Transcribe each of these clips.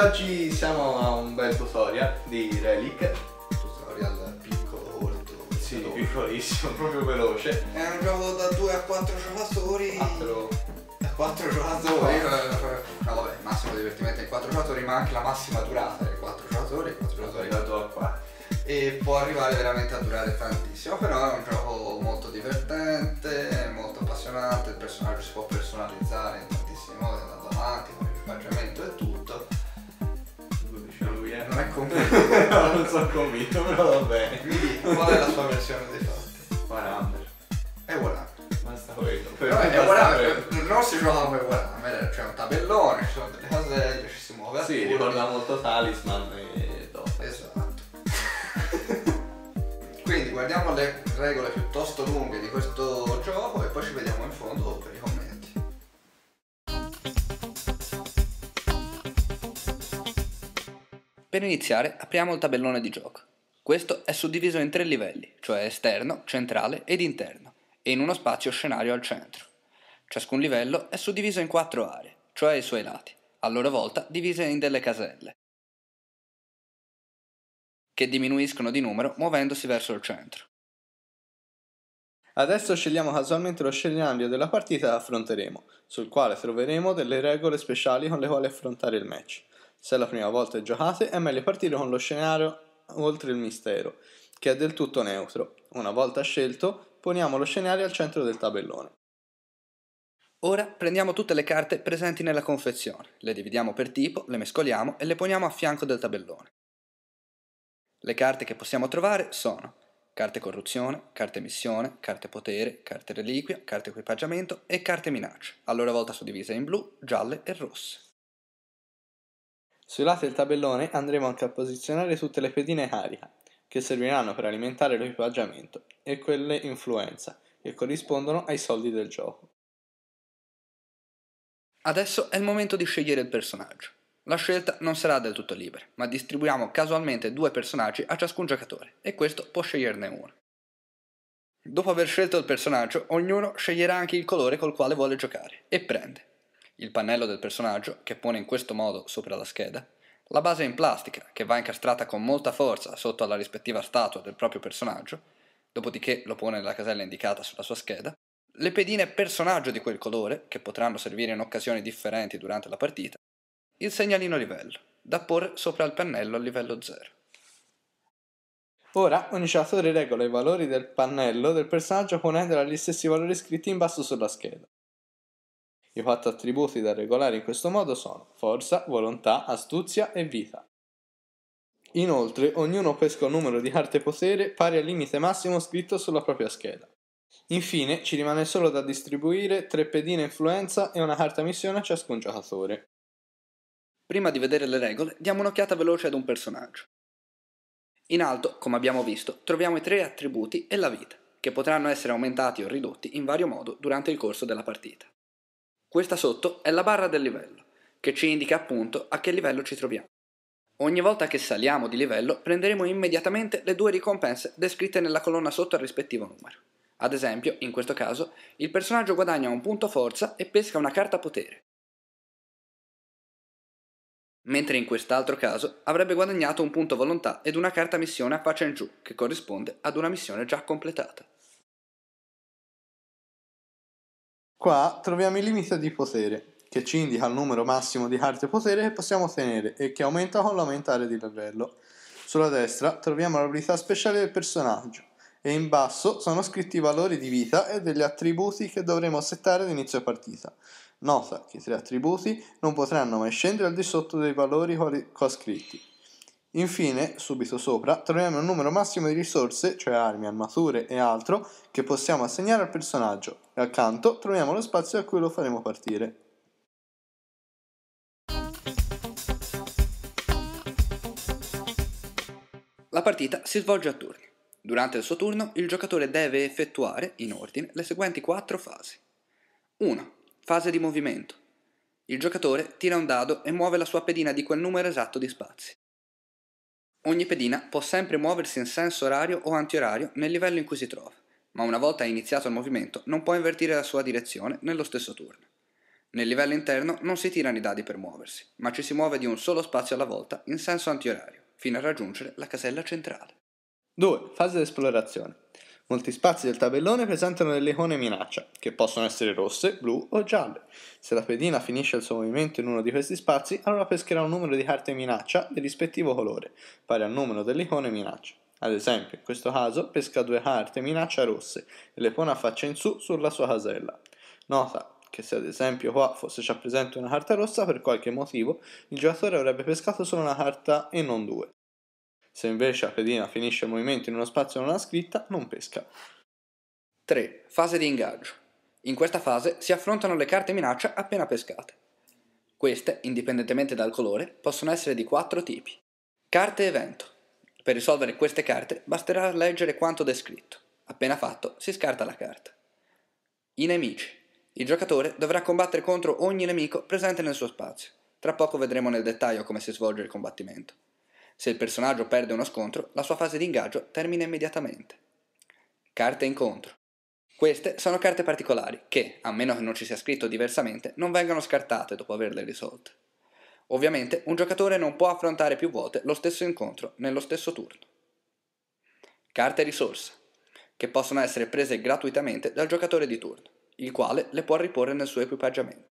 oggi siamo a un bel tutorial di Relic. Tutorial piccolo, molto Sì, veloce. piccolissimo, proprio veloce. È un gioco da 2 a 4 giocatori. 4 4 giocatori. Eh, no vabbè, massimo divertimento in 4 giocatori, ma anche la massima durata è 4 giocatori, 4 giocatori da 2 a 4. E può arrivare veramente a durare tantissimo, però è un gioco molto divertente, molto appassionante, il personaggio si può personalizzare, non sono convinto, però va bene. Quindi, qual è la sua versione dei fatti? Warhammer. È Warhammer. Basta quello. Però è Warhammer, non si trova come Warhammer, c'è un tabellone, ci sono delle caselle, ci si muove a Sì, ricorda molto Talisman e Dota. Esatto. Quindi guardiamo le regole piuttosto lunghe di questo gioco e poi ci vediamo in fondo per Per iniziare apriamo il tabellone di gioco. Questo è suddiviso in tre livelli, cioè esterno, centrale ed interno, e in uno spazio scenario al centro. Ciascun livello è suddiviso in quattro aree, cioè i suoi lati, a loro volta divise in delle caselle, che diminuiscono di numero muovendosi verso il centro. Adesso scegliamo casualmente lo scenario della partita che affronteremo, sul quale troveremo delle regole speciali con le quali affrontare il match. Se è la prima volta che giocate, è meglio partire con lo scenario oltre il mistero, che è del tutto neutro. Una volta scelto, poniamo lo scenario al centro del tabellone. Ora prendiamo tutte le carte presenti nella confezione, le dividiamo per tipo, le mescoliamo e le poniamo a fianco del tabellone. Le carte che possiamo trovare sono carte corruzione, carte missione, carte potere, carte reliquia, carte equipaggiamento e carte minacce, a loro volta suddivise in blu, gialle e rosse. Sui lati del tabellone andremo anche a posizionare tutte le pedine carica, che serviranno per alimentare l'equipaggiamento, e quelle influenza, che corrispondono ai soldi del gioco. Adesso è il momento di scegliere il personaggio. La scelta non sarà del tutto libera, ma distribuiamo casualmente due personaggi a ciascun giocatore e questo può sceglierne uno. Dopo aver scelto il personaggio, ognuno sceglierà anche il colore col quale vuole giocare e prende il pannello del personaggio, che pone in questo modo sopra la scheda, la base in plastica, che va incastrata con molta forza sotto alla rispettiva statua del proprio personaggio, dopodiché lo pone nella casella indicata sulla sua scheda, le pedine personaggio di quel colore, che potranno servire in occasioni differenti durante la partita, il segnalino livello, da porre sopra il pannello al livello 0. Ora ogni giocatore regola i valori del pannello del personaggio ponendolo agli stessi valori scritti in basso sulla scheda. I quattro attributi da regolare in questo modo sono forza, volontà, astuzia e vita. Inoltre, ognuno pesca un numero di carte potere pari al limite massimo scritto sulla propria scheda. Infine, ci rimane solo da distribuire tre pedine influenza e una carta missione a ciascun giocatore. Prima di vedere le regole, diamo un'occhiata veloce ad un personaggio. In alto, come abbiamo visto, troviamo i tre attributi e la vita, che potranno essere aumentati o ridotti in vario modo durante il corso della partita. Questa sotto è la barra del livello, che ci indica appunto a che livello ci troviamo. Ogni volta che saliamo di livello prenderemo immediatamente le due ricompense descritte nella colonna sotto al rispettivo numero. Ad esempio, in questo caso, il personaggio guadagna un punto forza e pesca una carta potere, mentre in quest'altro caso avrebbe guadagnato un punto volontà ed una carta missione a faccia in giù, che corrisponde ad una missione già completata. Qua troviamo il limite di potere, che ci indica il numero massimo di carte potere che possiamo ottenere e che aumenta con l'aumentare di livello. Sulla destra troviamo l'abilità speciale del personaggio e in basso sono scritti i valori di vita e degli attributi che dovremo settare ad inizio partita. Nota che i tre attributi non potranno mai scendere al di sotto dei valori qua scritti. Infine, subito sopra, troviamo il numero massimo di risorse, cioè armi, armature e altro, che possiamo assegnare al personaggio e accanto troviamo lo spazio a cui lo faremo partire. La partita si svolge a turni. Durante il suo turno il giocatore deve effettuare, in ordine, le seguenti quattro fasi. 1. Fase di movimento. Il giocatore tira un dado e muove la sua pedina di quel numero esatto di spazi. Ogni pedina può sempre muoversi in senso orario o antiorario nel livello in cui si trova, ma una volta iniziato il movimento non può invertire la sua direzione nello stesso turno. Nel livello interno non si tirano i dadi per muoversi, ma ci si muove di un solo spazio alla volta in senso antiorario, fino a raggiungere la casella centrale. 2. Fase d'esplorazione. Molti spazi del tabellone presentano delle icone minaccia, che possono essere rosse, blu o gialle. Se la pedina finisce il suo movimento in uno di questi spazi, allora pescherà un numero di carte minaccia del rispettivo colore, pari al numero dell'icone minaccia. Ad esempio, in questo caso pesca due carte minaccia rosse e le pone a faccia in su sulla sua casella. Nota che se ad esempio qua fosse già presente una carta rossa, per qualche motivo il giocatore avrebbe pescato solo una carta e non due. Se invece la pedina finisce il movimento in uno spazio non ha ascritta, non pesca. 3. Fase di ingaggio. In questa fase si affrontano le carte minaccia appena pescate. Queste, indipendentemente dal colore, possono essere di quattro tipi. Carte evento. Per risolvere queste carte basterà leggere quanto descritto. Appena fatto, si scarta la carta. I nemici. Il giocatore dovrà combattere contro ogni nemico presente nel suo spazio. Tra poco vedremo nel dettaglio come si svolge il combattimento. Se il personaggio perde uno scontro, la sua fase di ingaggio termina immediatamente. Carte incontro. Queste sono carte particolari che, a meno che non ci sia scritto diversamente, non vengono scartate dopo averle risolte. Ovviamente un giocatore non può affrontare più volte lo stesso incontro nello stesso turno. Carte risorsa, che possono essere prese gratuitamente dal giocatore di turno, il quale le può riporre nel suo equipaggiamento.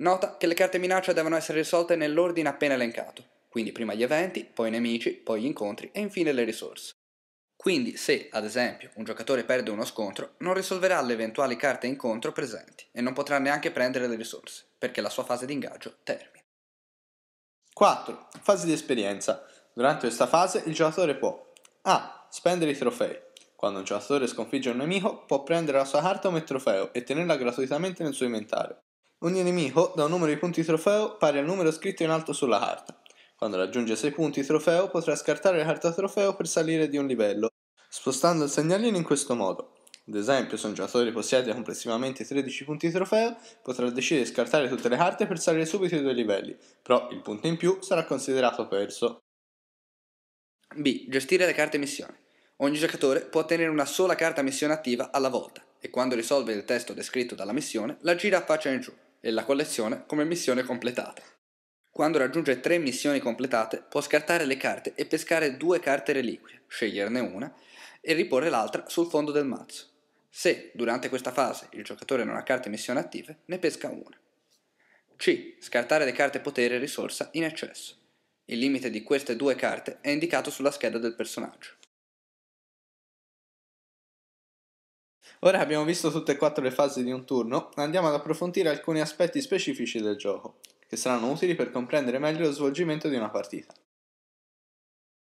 Nota che le carte minaccia devono essere risolte nell'ordine appena elencato, quindi prima gli eventi, poi i nemici, poi gli incontri e infine le risorse. Quindi se, ad esempio, un giocatore perde uno scontro, non risolverà le eventuali carte incontro presenti e non potrà neanche prendere le risorse, perché la sua fase di ingaggio termina. 4. Fase di esperienza. Durante questa fase il giocatore può A. Spendere i trofei. Quando un giocatore sconfigge un nemico, può prendere la sua carta come trofeo e tenerla gratuitamente nel suo inventario. Ogni nemico dà un numero di punti trofeo pari al numero scritto in alto sulla carta. Quando raggiunge 6 punti trofeo potrà scartare la carta trofeo per salire di un livello, spostando il segnalino in questo modo. Ad esempio, se un giocatore possiede complessivamente 13 punti trofeo, potrà decidere di scartare tutte le carte per salire subito i due livelli, però il punto in più sarà considerato perso. B. Gestire le carte missione. Ogni giocatore può ottenere una sola carta missione attiva alla volta e quando risolve il testo descritto dalla missione la gira a faccia in giù e la collezione come missione completata. Quando raggiunge tre missioni completate, può scartare le carte e pescare due carte reliquie, sceglierne una, e riporre l'altra sul fondo del mazzo. Se, durante questa fase, il giocatore non ha carte missione attive, ne pesca una. C. Scartare le carte potere e risorsa in eccesso. Il limite di queste due carte è indicato sulla scheda del personaggio. Ora abbiamo visto tutte e quattro le fasi di un turno, andiamo ad approfondire alcuni aspetti specifici del gioco che saranno utili per comprendere meglio lo svolgimento di una partita.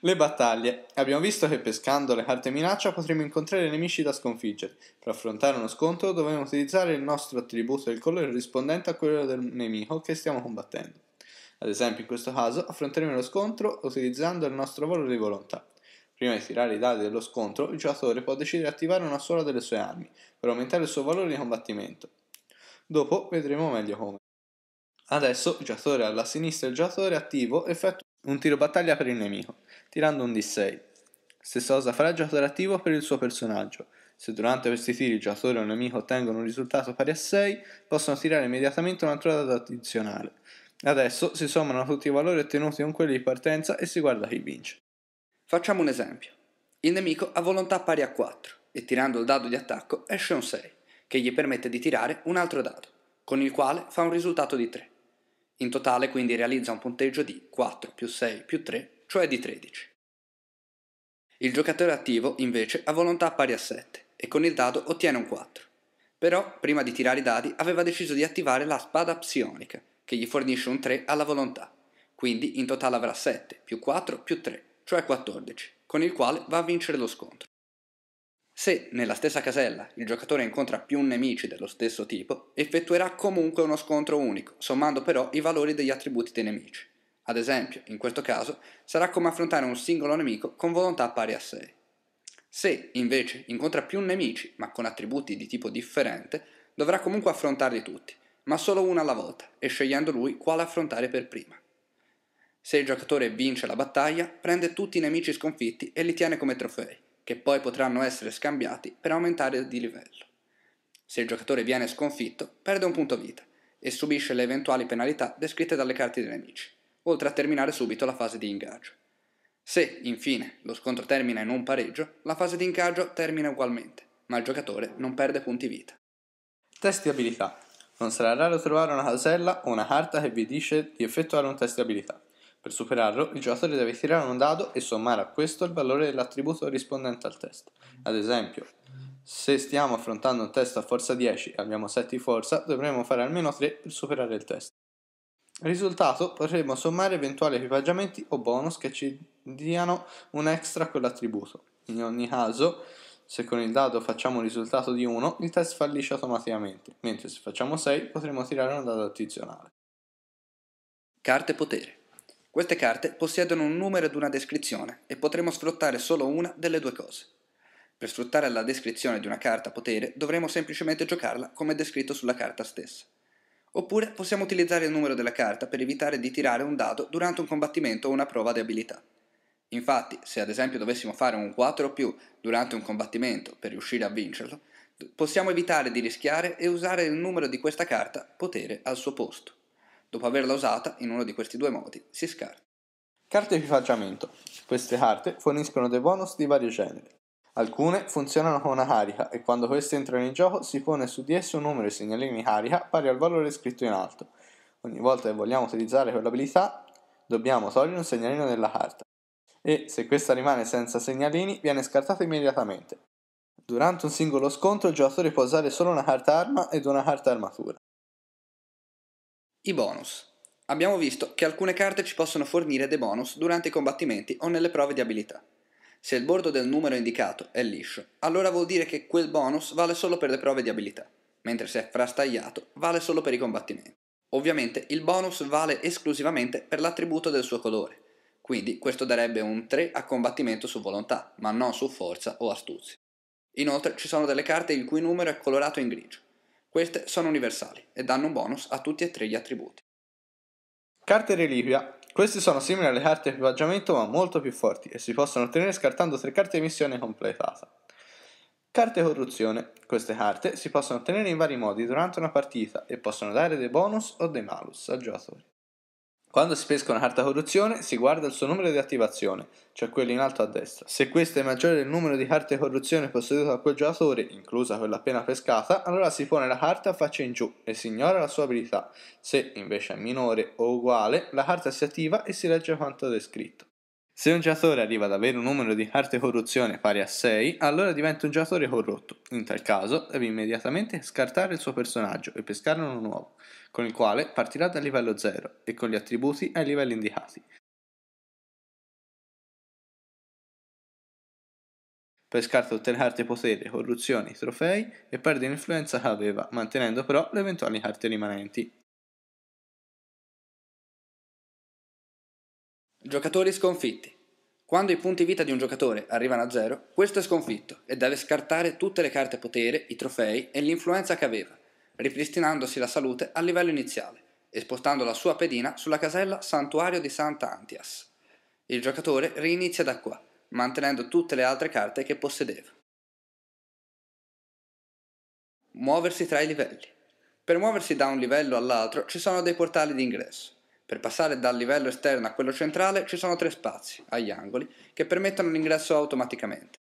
Le battaglie. Abbiamo visto che pescando le carte minaccia potremo incontrare nemici da sconfiggere. Per affrontare uno scontro dovremo utilizzare il nostro attributo del colore rispondente a quello del nemico che stiamo combattendo. Ad esempio in questo caso affronteremo lo scontro utilizzando il nostro volo di volontà. Prima di tirare i dadi dello scontro, il giocatore può decidere di attivare una sola delle sue armi per aumentare il suo valore di combattimento. Dopo vedremo meglio come. Adesso il giocatore alla sinistra e il giocatore attivo effettua un tiro battaglia per il nemico, tirando un D6. Stessa cosa farà il giocatore attivo per il suo personaggio. Se durante questi tiri il giocatore o il nemico ottengono un risultato pari a 6, possono tirare immediatamente un'altra data addizionale. Adesso si sommano tutti i valori ottenuti con quelli di partenza e si guarda chi vince. Facciamo un esempio. Il nemico ha volontà pari a 4 e tirando il dado di attacco esce un 6, che gli permette di tirare un altro dado, con il quale fa un risultato di 3. In totale quindi realizza un punteggio di 4 più 6 più 3, cioè di 13. Il giocatore attivo invece ha volontà pari a 7 e con il dado ottiene un 4. Però prima di tirare i dadi aveva deciso di attivare la spada psionica, che gli fornisce un 3 alla volontà. Quindi in totale avrà 7 più 4 più 3, cioè 14, con il quale va a vincere lo scontro. Se nella stessa casella il giocatore incontra più nemici dello stesso tipo, effettuerà comunque uno scontro unico, sommando però i valori degli attributi dei nemici. Ad esempio, in questo caso, sarà come affrontare un singolo nemico con volontà pari a 6. Se, invece, incontra più nemici, ma con attributi di tipo differente, dovrà comunque affrontarli tutti, ma solo uno alla volta, e scegliendo lui quale affrontare per prima. Se il giocatore vince la battaglia, prende tutti i nemici sconfitti e li tiene come trofei che poi potranno essere scambiati per aumentare di livello. Se il giocatore viene sconfitto, perde un punto vita e subisce le eventuali penalità descritte dalle carte dei nemici, oltre a terminare subito la fase di ingaggio. Se, infine, lo scontro termina in un pareggio, la fase di ingaggio termina ugualmente, ma il giocatore non perde punti vita. Test di abilità. Non sarà raro trovare una casella o una carta che vi dice di effettuare un test di abilità. Per superarlo, il giocatore deve tirare un dado e sommare a questo il valore dell'attributo rispondente al test. Ad esempio, se stiamo affrontando un test a forza 10 e abbiamo 7 di forza, dovremo fare almeno 3 per superare il test. Risultato, potremo sommare eventuali equipaggiamenti o bonus che ci diano un extra con l'attributo. In ogni caso, se con il dado facciamo un risultato di 1, il test fallisce automaticamente, mentre se facciamo 6 potremo tirare un dado addizionale. Carte potere. Queste carte possiedono un numero ed una descrizione e potremo sfruttare solo una delle due cose. Per sfruttare la descrizione di una carta potere dovremo semplicemente giocarla come descritto sulla carta stessa. Oppure possiamo utilizzare il numero della carta per evitare di tirare un dado durante un combattimento o una prova di abilità. Infatti, se ad esempio dovessimo fare un 4 o più durante un combattimento per riuscire a vincerlo, possiamo evitare di rischiare e usare il numero di questa carta potere al suo posto. Dopo averla usata in uno di questi due modi, si scarta. Carte di facciamento. Queste carte forniscono dei bonus di vario genere. Alcune funzionano con una carica e quando queste entrano in gioco si pone su di esse un numero di segnalini carica pari al valore scritto in alto. Ogni volta che vogliamo utilizzare quell'abilità dobbiamo togliere un segnalino della carta e se questa rimane senza segnalini viene scartata immediatamente. Durante un singolo scontro il giocatore può usare solo una carta arma ed una carta armatura. I bonus. Abbiamo visto che alcune carte ci possono fornire dei bonus durante i combattimenti o nelle prove di abilità. Se il bordo del numero indicato è liscio, allora vuol dire che quel bonus vale solo per le prove di abilità, mentre se è frastagliato vale solo per i combattimenti. Ovviamente il bonus vale esclusivamente per l'attributo del suo colore, quindi questo darebbe un 3 a combattimento su volontà, ma non su forza o astuzia. Inoltre ci sono delle carte il cui numero è colorato in grigio. Queste sono universali e danno un bonus a tutti e tre gli attributi. Carte reliquia. Queste sono simili alle carte equipaggiamento ma molto più forti e si possono ottenere scartando tre carte di missione completata. Carte corruzione. Queste carte si possono ottenere in vari modi durante una partita e possono dare dei bonus o dei malus al giocatore. Quando si pesca una carta corruzione si guarda il suo numero di attivazione, cioè quello in alto a destra. Se questo è maggiore del numero di carte corruzione possedute da quel giocatore, inclusa quella appena pescata, allora si pone la carta a faccia in giù e si ignora la sua abilità. Se invece è minore o uguale, la carta si attiva e si legge quanto descritto. Se un giocatore arriva ad avere un numero di carte corruzione pari a 6, allora diventa un giocatore corrotto. In tal caso deve immediatamente scartare il suo personaggio e pescarne uno nuovo con il quale partirà dal livello 0 e con gli attributi ai livelli indicati. Pescarte tutte le carte potere, corruzioni, trofei e perde l'influenza che aveva, mantenendo però le eventuali carte rimanenti. Giocatori sconfitti. Quando i punti vita di un giocatore arrivano a zero, questo è sconfitto e deve scartare tutte le carte potere, i trofei e l'influenza che aveva ripristinandosi la salute al livello iniziale e spostando la sua pedina sulla casella Santuario di Sant'Antias. Il giocatore rinizia da qua, mantenendo tutte le altre carte che possedeva. Muoversi tra i livelli. Per muoversi da un livello all'altro ci sono dei portali d'ingresso. Per passare dal livello esterno a quello centrale ci sono tre spazi, agli angoli, che permettono l'ingresso automaticamente.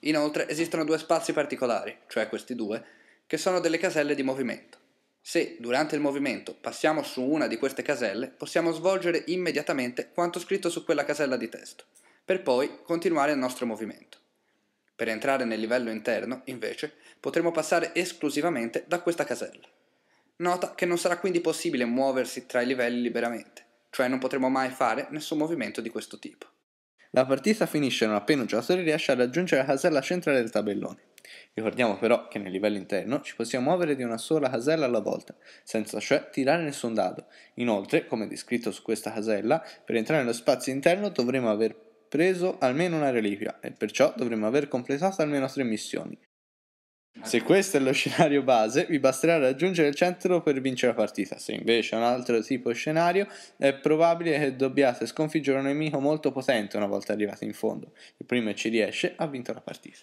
Inoltre esistono due spazi particolari, cioè questi due, che sono delle caselle di movimento. Se durante il movimento passiamo su una di queste caselle, possiamo svolgere immediatamente quanto scritto su quella casella di testo, per poi continuare il nostro movimento. Per entrare nel livello interno, invece, potremo passare esclusivamente da questa casella. Nota che non sarà quindi possibile muoversi tra i livelli liberamente, cioè non potremo mai fare nessun movimento di questo tipo. La partita finisce non appena un giocatore riesce a raggiungere la casella centrale del tabellone. Ricordiamo però che nel livello interno ci possiamo muovere di una sola casella alla volta, senza cioè tirare nessun dado. Inoltre, come descritto su questa casella, per entrare nello spazio interno dovremo aver preso almeno una reliquia e perciò dovremo aver completato almeno tre missioni. Se questo è lo scenario base, vi basterà raggiungere il centro per vincere la partita. Se invece è un altro tipo di scenario, è probabile che dobbiate sconfiggere un nemico molto potente una volta arrivati in fondo. Il primo che ci riesce ha vinto la partita.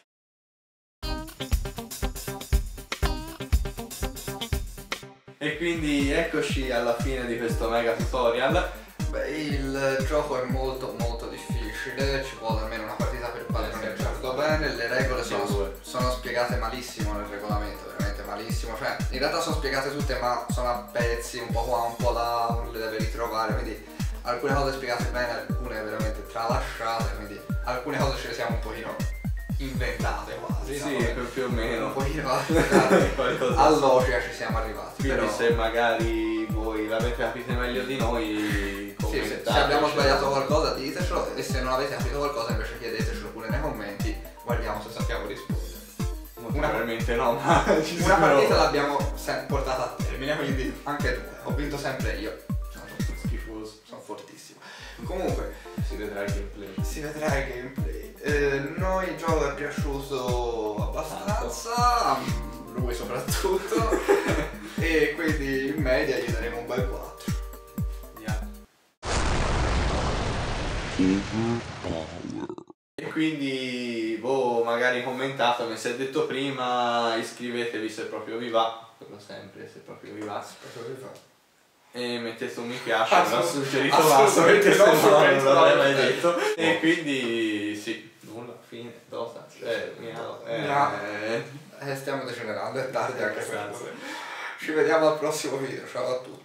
E quindi eccoci alla fine di questo mega tutorial. Beh, il gioco è molto molto difficile, ci vuole almeno una partita per padroneggiarlo bene, le regole sono, sono, spiegate malissimo nel regolamento, veramente malissimo, cioè in realtà sono spiegate tutte ma sono a pezzi, un po' qua, un po' là, le deve ritrovare, quindi alcune cose spiegate bene, alcune veramente tralasciate, quindi alcune cose ce le siamo un pochino inventate quasi. Sì, sì, più o meno. Poi all'Ocea ci siamo arrivati. Quindi però... se magari voi l'avete capito meglio di noi, commentate. Sì, se, se abbiamo cioè. sbagliato qualcosa ditecelo e se non avete capito qualcosa invece chiedetecelo pure nei commenti, guardiamo se sappiamo rispondere. Una, probabilmente no, ma ci una partita l'abbiamo portata a termine, quindi anche tu, Ho vinto sempre io. Sono sono fortissimo. Comunque, si vedrà il gameplay. Si vedrà il gameplay. Eh, noi Giova è piaciuto abbastanza, lui soprattutto, e quindi in media gli daremo un bel 4. Yeah. E quindi, voi boh, magari commentate come si è detto prima, iscrivetevi se proprio vi va, quello sempre, se proprio vi va. Se proprio vi va e mettete un mi piace, l'ha suggerito Vasso, mettete un no, non mai detto. E quindi sì. Nulla, fine, dosa, eh, eh. eh. Stiamo degenerando, è tardi anche questo. Ci vediamo al prossimo video, ciao a tutti.